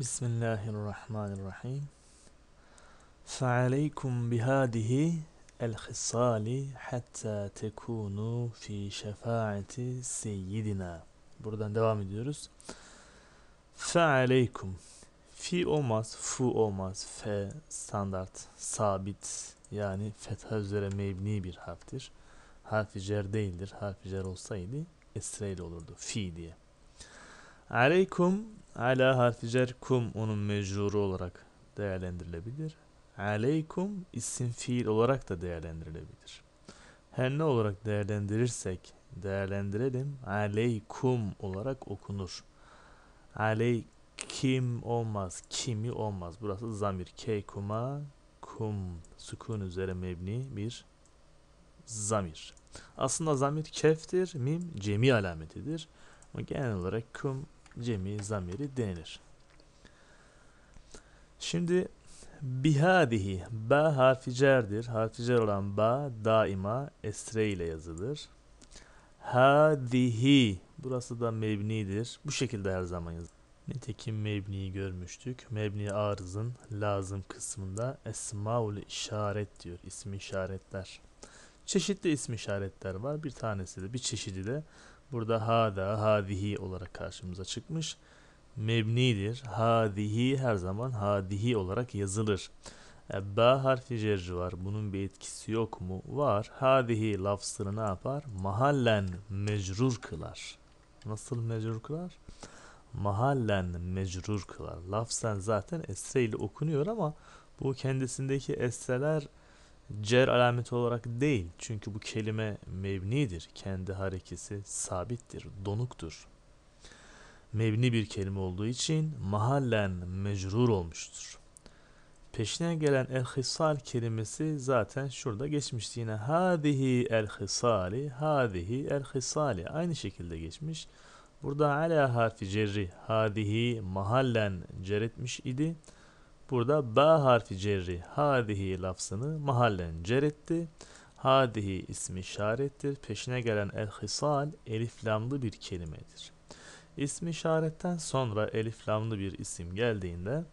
Bismillahirrahmanirrahim. فَعَلَيْكُمْ بِهَادِهِ الْخِصَالِ حَتَّى تَكُونُوا fi şefaati سَيِّدِنَا Buradan devam ediyoruz. فَعَلَيْكُمْ Fi olmaz, fu olmaz. F standart, sabit yani fetha üzere mebni bir harftir. Harfi cer değildir. Harfi cer olsaydı esreyle olurdu. Fi diye. Aleykum Ala harfi cer kum onun mecruru olarak değerlendirilebilir. Aleykum isim fiil olarak da değerlendirilebilir. Her ne olarak değerlendirirsek değerlendirelim. Aleykum olarak okunur. Aley kim olmaz, kimi olmaz. Burası zamir. Keykuma kum sukun üzere mebni bir zamir. Aslında zamir keftir, mim cemi alametidir. Ama genel olarak kum cemi zamiri denilir. Şimdi bihadihi ba harfi harfi Harficer olan ba daima esre ile yazılır. Hadihi burası da mebnidir. Bu şekilde her zaman yazılır. Nitekim mebniyi görmüştük. Mebni arızın lazım kısmında esmaul işaret diyor. İsmi işaretler. Çeşitli isim işaretler var. Bir tanesi de bir çeşidi de burada hada, hadihi olarak karşımıza çıkmış. Mebnidir. Hadihi her zaman hadihi olarak yazılır. E, b harfi cerri var. Bunun bir etkisi yok mu? Var. Hadihi lafzını ne yapar? Mahallen mecrur kılar. Nasıl mecrur kılar? Mahallen mecrur kılar. Lafzen zaten esre ile okunuyor ama bu kendisindeki esreler cer alameti olarak değil. Çünkü bu kelime mebnidir. Kendi harekesi sabittir, donuktur. Mebni bir kelime olduğu için mahallen mecrur olmuştur. Peşine gelen el-hisal kelimesi zaten şurada geçmişti yine. Hadihi el-hisali, hadihi el-hisali. Aynı şekilde geçmiş. Burada ala harfi cerri, hadihi mahallen cer etmiş idi. Burada ba harfi cerri hadihi lafzını mahallen cer etti. Hadihi ismi işarettir. Peşine gelen el hisal elif bir kelimedir. İsmi işaretten sonra eliflamlı bir isim geldiğinde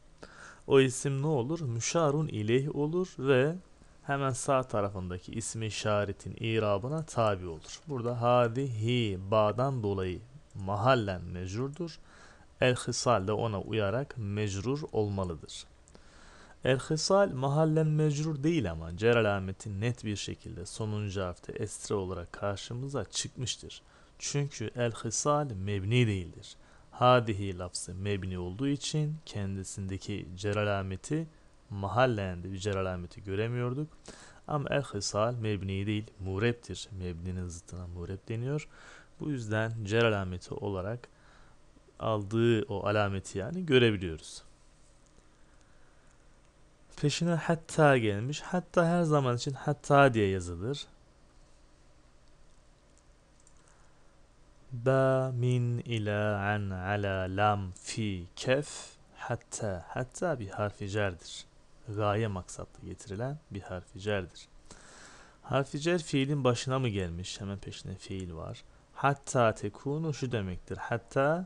o isim ne olur? Müşarun ileyh olur ve hemen sağ tarafındaki ismi işaretin irabına tabi olur. Burada hadihi ba'dan dolayı mahallen mecrurdur. El hisal de ona uyarak mecrur olmalıdır. El-hisal mahallen mecrur değil ama cer alameti net bir şekilde sonuncu harfte esre olarak karşımıza çıkmıştır. Çünkü el-hisal mebni değildir. Hadihi lafzı mebni olduğu için kendisindeki cer alameti de bir cer alameti göremiyorduk. Ama el-hisal mebni değil, mureptir. Mebninin zıttına murep deniyor. Bu yüzden cer alameti olarak aldığı o alameti yani görebiliyoruz. Peşine hatta gelmiş. Hatta her zaman için hatta diye yazılır. Ba, min, ila, an, ala, lam, fi, kef, hatta. Hatta bir harfi cerdir. Gaye maksatlı getirilen bir harfi cerdir. Harfi cer fiilin başına mı gelmiş? Hemen peşine fiil var. Hatta tekunu şu demektir. Hatta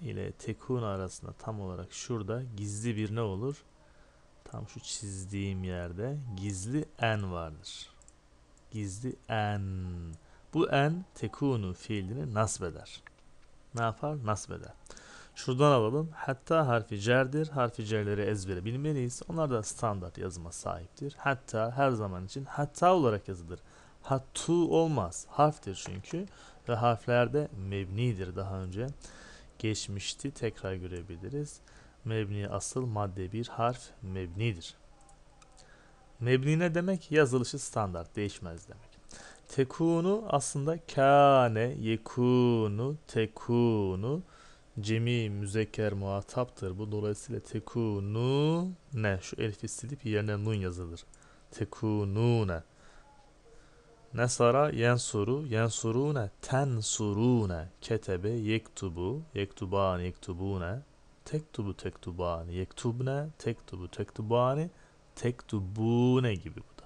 ile tekun arasında tam olarak şurada gizli bir ne olur? tam şu çizdiğim yerde gizli en vardır. Gizli en. Bu en tekunu fiilini nasbeder. Ne yapar? Nasbeder. Şuradan alalım. Hatta harfi cerdir. Harfi cerleri ezbere bilmeliyiz. Onlar da standart yazıma sahiptir. Hatta her zaman için hatta olarak yazılır. Hattu olmaz. Harftir çünkü. Ve harflerde mebnidir daha önce. Geçmişti. Tekrar görebiliriz. Mebni asıl madde bir harf mebnidir. Mebni ne demek? Yazılışı standart, değişmez demek. Tekunu aslında kâne, yekunu, tekunu, cemi müzekker muhataptır. Bu dolayısıyla tekunu ne? Şu elifi silip yerine nun yazılır. Tekunu ne? Ne Sara yensuru, yensuru ne? Tensuru ne? ketebe, yektubu, yektuban, yektubu ne? tektubu tektubani yektubne tektubu tektubani tektubune gibi bu da.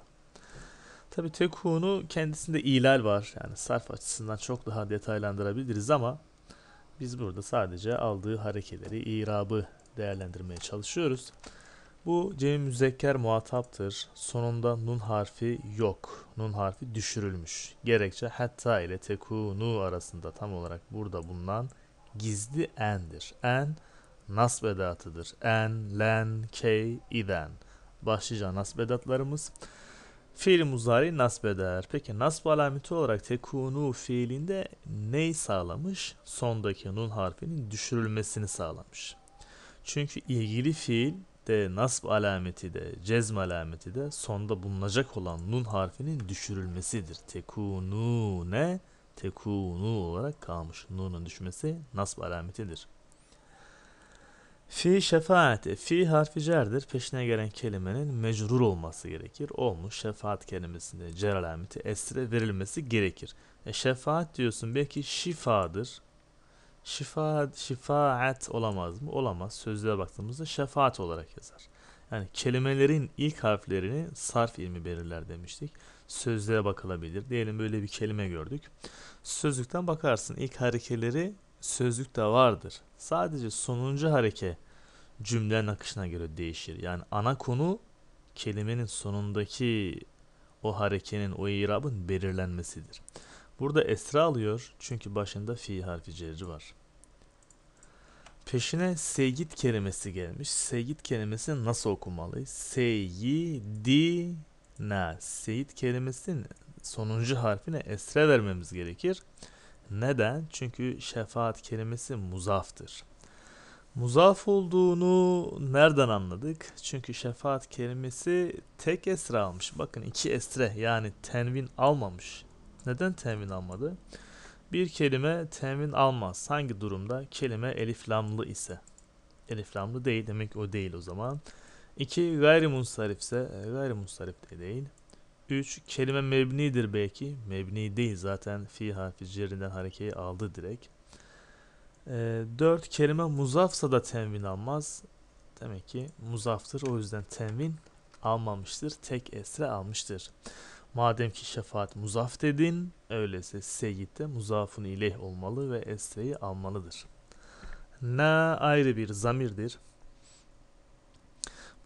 Tabi tekunu kendisinde ilal var. Yani sarf açısından çok daha detaylandırabiliriz ama biz burada sadece aldığı harekeleri, irabı değerlendirmeye çalışıyoruz. Bu cem müzekker muhataptır. Sonunda nun harfi yok. Nun harfi düşürülmüş. Gerekçe hatta ile tekunu arasında tam olarak burada bulunan gizli en'dir. En nasb edatıdır. En, len, key, iden. Başlıca nasb edatlarımız. Fiil muzari nasb eder. Peki nasb alameti olarak tekunu fiilinde neyi sağlamış? Sondaki nun harfinin düşürülmesini sağlamış. Çünkü ilgili fiil de nasb alameti de cezm alameti de sonda bulunacak olan nun harfinin düşürülmesidir. Tekunu ne? Tekunu olarak kalmış. Nun'un düşmesi nasb alametidir. Fi şefaati. Fi harfi cerdir. Peşine gelen kelimenin mecrur olması gerekir. Olmuş şefaat kelimesinde cer alameti esre verilmesi gerekir. E şefaat diyorsun belki şifadır. Şifa, şifaat olamaz mı? Olamaz. Sözlüğe baktığımızda şefaat olarak yazar. Yani kelimelerin ilk harflerini sarf ilmi belirler demiştik. Sözlüğe bakılabilir. Diyelim böyle bir kelime gördük. Sözlükten bakarsın ilk harekeleri sözlükte vardır. Sadece sonuncu hareke cümlenin akışına göre değişir. Yani ana konu kelimenin sonundaki o harekenin, o irabın belirlenmesidir. Burada esra alıyor çünkü başında fi harfi cerri var. Peşine seyit kelimesi gelmiş. Seyit kelimesi nasıl okumalıyız? Seyidina. Seyit kelimesinin sonuncu harfine esra vermemiz gerekir. Neden? Çünkü şefaat kelimesi muzaftır. Muzaf olduğunu nereden anladık? Çünkü şefaat kelimesi tek esre almış. Bakın iki esre yani tenvin almamış. Neden tenvin almadı? Bir kelime tenvin almaz. Hangi durumda? Kelime eliflamlı ise. Eliflamlı değil demek o değil o zaman. İki gayrimunsarifse gayrimunsarif de değil. 3. Kelime mebnidir belki. Mebni değil zaten fi harfi cerinden harekeyi aldı direkt. 4. Ee, kelime muzafsa da tenvin almaz. Demek ki muzaftır. O yüzden tenvin almamıştır. Tek esre almıştır. Madem ki şefaat muzaf dedin, öyleyse seyyid de muzafun ileh olmalı ve esreyi almalıdır. Na ayrı bir zamirdir.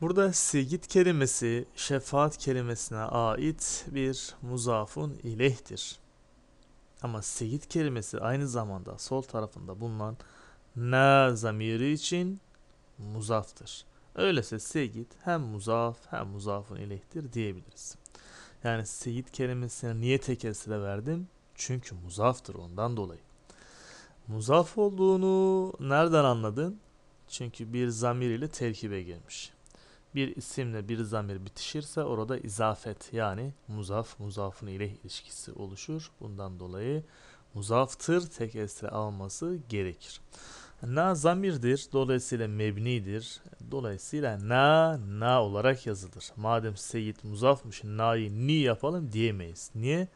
Burada sigit kelimesi şefaat kelimesine ait bir muzafun ilehtir. Ama sigit kelimesi aynı zamanda sol tarafında bulunan na zamiri için muzaftır. Öyleyse sigit hem muzaf hem muzafun ilehtir diyebiliriz. Yani sigit kelimesine niye tekesire verdim? Çünkü muzaftır ondan dolayı. Muzaf olduğunu nereden anladın? Çünkü bir zamir ile terkibe gelmiş bir isimle bir zamir bitişirse orada izafet yani muzaf muzafın ile ilişkisi oluşur. Bundan dolayı muzaftır tek esre alması gerekir. Na zamirdir, dolayısıyla mebnidir. Dolayısıyla na, na olarak yazılır. Madem seyit muzafmış, na'yı ni yapalım diyemeyiz. Niye?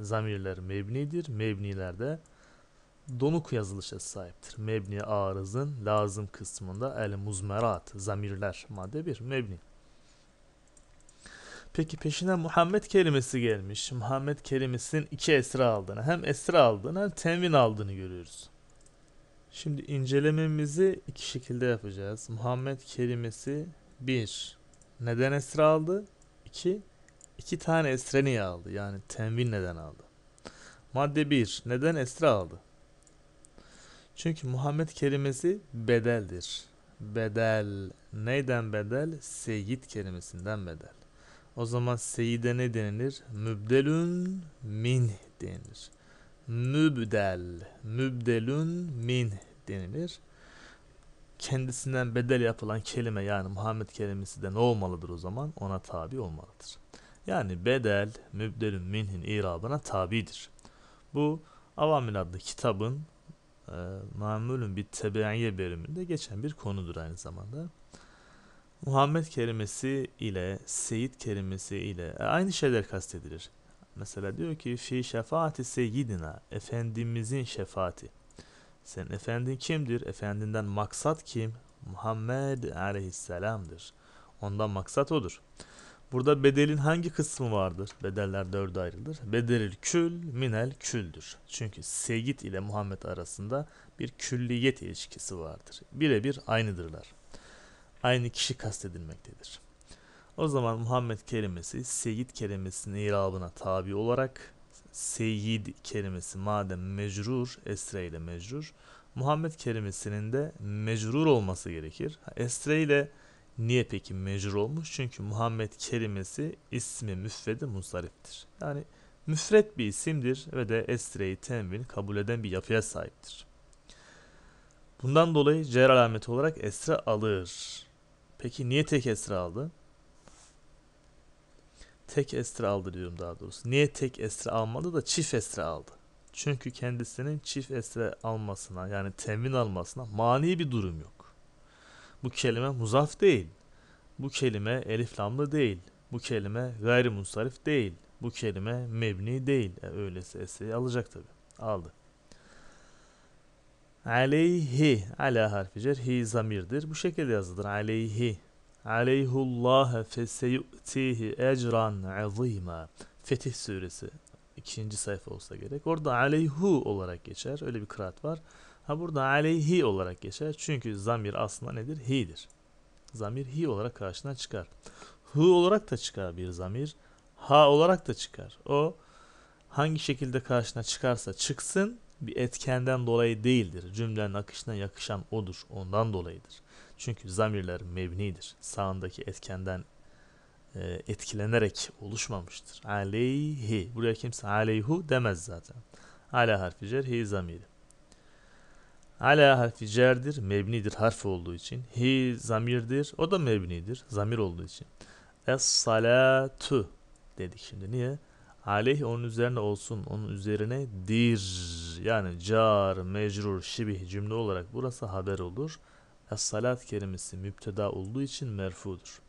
Zamirler mebnidir, mebnilerde de donuk yazılışa sahiptir. Mebni arızın lazım kısmında el muzmerat, zamirler, madde 1, mebni. Peki peşine Muhammed kelimesi gelmiş. Muhammed kelimesinin iki esra aldığını, hem esra aldığını hem tenvin aldığını görüyoruz. Şimdi incelememizi iki şekilde yapacağız. Muhammed kelimesi bir. Neden esra aldı? İki. 2 tane esre niye aldı? Yani tenvin neden aldı? Madde 1. Neden esra aldı? Çünkü Muhammed kelimesi bedeldir. Bedel. Neyden bedel? Seyit kelimesinden bedel. O zaman seyide ne denilir? Mübdelün min denilir. Mübdel. Mübdelün min denilir. Kendisinden bedel yapılan kelime yani Muhammed kelimesi de ne olmalıdır o zaman? Ona tabi olmalıdır. Yani bedel, mübdelün minhin irabına tabidir. Bu Avamil adlı kitabın e, ee, mamulün bir tebaiye bölümünde geçen bir konudur aynı zamanda. Muhammed kelimesi ile Seyit kelimesi ile e, aynı şeyler kastedilir. Mesela diyor ki fi şefaati seyyidina efendimizin şefaati. Sen efendin kimdir? Efendinden maksat kim? Muhammed aleyhisselamdır. Ondan maksat odur. Burada bedelin hangi kısmı vardır? Bedeller dörde ayrılır. Bedelil kül, minel küldür. Çünkü Segit ile Muhammed arasında bir külliyet ilişkisi vardır. Birebir aynıdırlar. Aynı kişi kastedilmektedir. O zaman Muhammed kelimesi Seyyid kelimesinin irabına tabi olarak Seyyid kelimesi madem mecrur, esre ile mecrur, Muhammed kelimesinin de mecrur olması gerekir. Esre ile Niye peki mecrur olmuş? Çünkü Muhammed kelimesi ismi müfredi musariptir. Yani müfret bir isimdir ve de esreyi tenvin kabul eden bir yapıya sahiptir. Bundan dolayı cer alameti olarak esre alır. Peki niye tek esre aldı? Tek esre aldı diyorum daha doğrusu. Niye tek esre almadı da çift esre aldı? Çünkü kendisinin çift esre almasına yani temin almasına mani bir durum yok. Bu kelime muzaf değil. Bu kelime eliflamlı değil. Bu kelime gayrimunsarif değil. Bu kelime mebni değil. E, öyleyse eseri alacak tabi. Aldı. Aleyhi. Ala harfi cer. Hi zamirdir. Bu şekilde yazılır. Aleyhi. Aleyhullahe feseyutihi ecran azima. Fetih suresi. ikinci sayfa olsa gerek. Orada aleyhu olarak geçer. Öyle bir kıraat var. Ha burada aleyhi olarak geçer. Çünkü zamir aslında nedir? Hi'dir. Zamir hi olarak karşına çıkar. Hı olarak da çıkar bir zamir. Ha olarak da çıkar. O hangi şekilde karşına çıkarsa çıksın bir etkenden dolayı değildir. Cümlenin akışına yakışan odur. Ondan dolayıdır. Çünkü zamirler mebnidir. Sağındaki etkenden e, etkilenerek oluşmamıştır. Aleyhi. Buraya kimse aleyhu demez zaten. Ala harfi cerhi zamiri. Ala harfi cerdir, mebnidir harf olduğu için. Hi zamirdir, o da mebnidir, zamir olduğu için. Es salatu dedik şimdi. Niye? Aleyh onun üzerine olsun, onun üzerine dir. Yani car, mecrur, şibih cümle olarak burası haber olur. Es salat kelimesi müpteda olduğu için merfudur.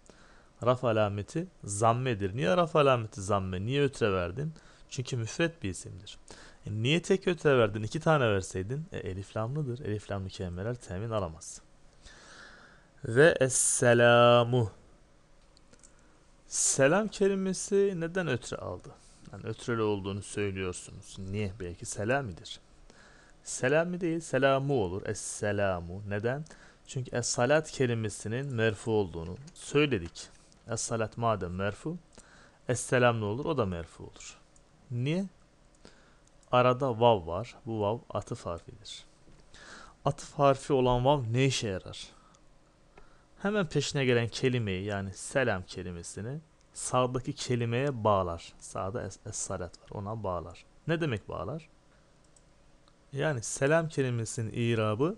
Raf alameti zammedir. Niye raf alameti zamme? Niye ötre verdin? Çünkü müfret bir isimdir. E, niye tek öte verdin? İki tane verseydin. E, elif lamlıdır. Elif lamlı kelimeler temin alamaz. Ve esselamu. Selam kelimesi neden ötre aldı? Yani ötreli olduğunu söylüyorsunuz. Niye? Belki selamidir. Selami değil, selamu olur. Esselamu. Neden? Çünkü esalat kelimesinin merfu olduğunu söyledik. Esalat madem merfu, es ne olur? O da merfu olur. Niye? Arada vav var. Bu vav atıf harfidir. Atıf harfi olan vav ne işe yarar? Hemen peşine gelen kelimeyi yani selam kelimesini sağdaki kelimeye bağlar. Sağda es, es salat var. Ona bağlar. Ne demek bağlar? Yani selam kelimesinin irabı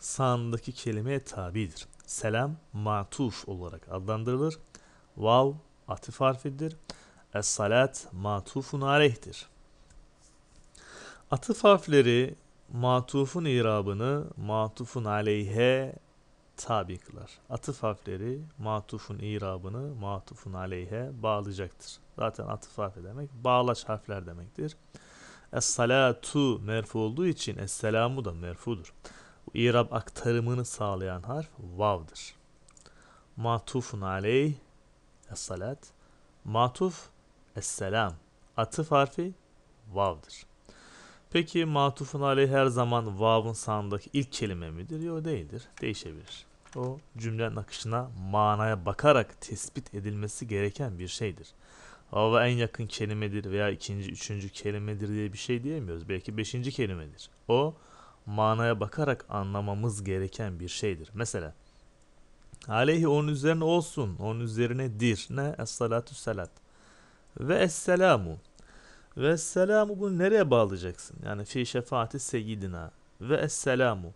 sağındaki kelimeye tabidir. Selam matuf olarak adlandırılır. Vav atif harfidir. Es salat matufun aleyhtir. Atıf harfleri matufun irabını matufun aleyhe tabi kılar. Atıf harfleri matufun irabını matufun aleyhe bağlayacaktır. Zaten atıf harfi demek bağlaç harfler demektir. Es-salatu merfu olduğu için es-selamu da merfudur. Bu irab aktarımını sağlayan harf vav'dır. Matufun aleyh es-salat. Matuf es-selam. Atıf harfi vav'dır. Peki matufun aleyh her zaman vav'ın sağındaki ilk kelime midir? Yok değildir. Değişebilir. O cümlenin akışına manaya bakarak tespit edilmesi gereken bir şeydir. Vav'a en yakın kelimedir veya ikinci, üçüncü kelimedir diye bir şey diyemiyoruz. Belki beşinci kelimedir. O manaya bakarak anlamamız gereken bir şeydir. Mesela aleyhi onun üzerine olsun, onun üzerine dir. Ne? Es salatu salat. Ve es selamu ve selamu bunu nereye bağlayacaksın? Yani fi şefaati seyyidina ve esselamu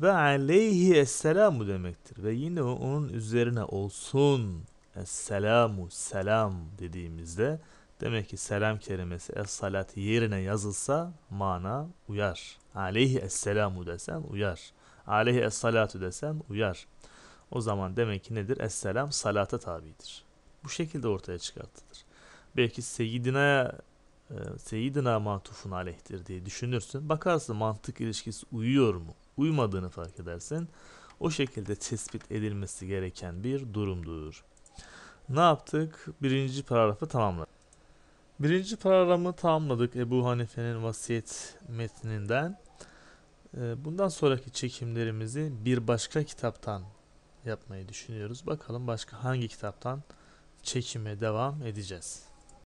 ve aleyhi esselamu demektir. Ve yine onun üzerine olsun esselamu selam dediğimizde demek ki selam kelimesi es-salat yerine yazılsa mana uyar. Aleyhi esselamu desen uyar. Aleyhi es-salatu desen uyar. O zaman demek ki nedir? Esselam salata tabidir. Bu şekilde ortaya çıkartılır. Belki seyyidina'ya e, Seyyidina matufun aleyhtir diye düşünürsün. Bakarsın mantık ilişkisi uyuyor mu? Uymadığını fark edersin. O şekilde tespit edilmesi gereken bir durumdur. Ne yaptık? Birinci paragrafı tamamladık. Birinci paragrafı tamamladık Ebu Hanife'nin vasiyet metninden. E, bundan sonraki çekimlerimizi bir başka kitaptan yapmayı düşünüyoruz. Bakalım başka hangi kitaptan çekime devam edeceğiz.